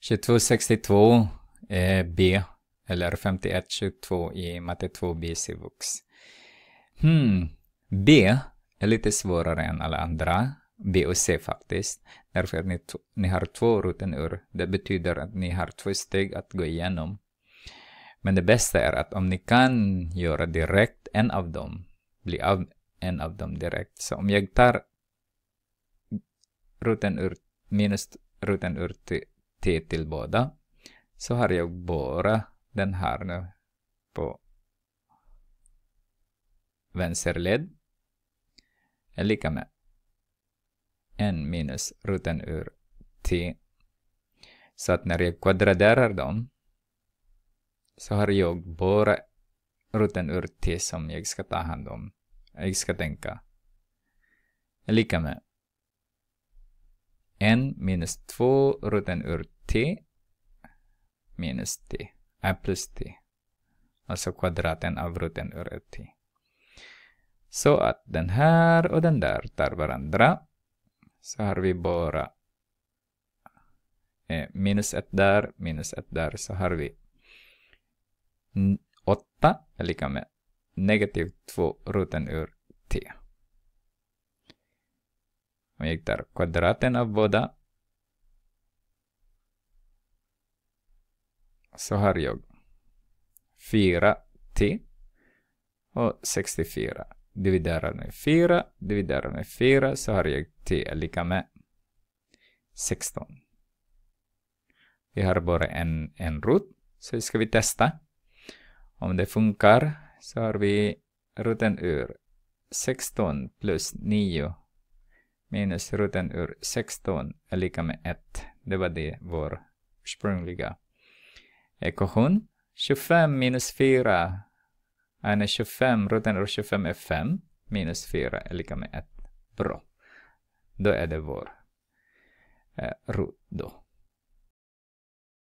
2262 eh, B eller 5122 i matte 2B Sivux. Hmm, B är lite svårare än alla andra. B och C faktiskt. Därför att ni, ni har två ur. Det betyder att ni har två steg att gå igenom. Men det bästa är att om ni kan göra direkt en av dem, bli av en av dem direkt. Så om jag tar rutenur minus ur T till båda. Så har jag bara den här nu på vänster led. Är lika med n minus ruten ur t. Så att när jag kvadraderar dem så har jag bara ruten ur t som jag ska ta hand om. Jag ska tänka. Är lika med n minus 2 roten ur t minus t, a äh, plus t. Alltså kvadraten av roten ur t. Så att den här och den där tar varandra. Så har vi bara eh, minus ett där, minus ett där. Så har vi 8 är lika med negativ 2 roten ur t. Om jag hittar kvadraten av båda så har jag 4t och 64. Dividerar med 4, dividerar med 4 så har jag t är lika med 16. Vi har bara en, en rot, så ska vi testa. Om det funkar så har vi roten ur 16 plus 9 minus roten ur 16 är lika med 1. Det var det vår ursprungliga ekvation. 25 minus 4 är 25, roten ur 25 är 5, minus 4 är lika med 1. Bra. Då är det vår eh, rot då.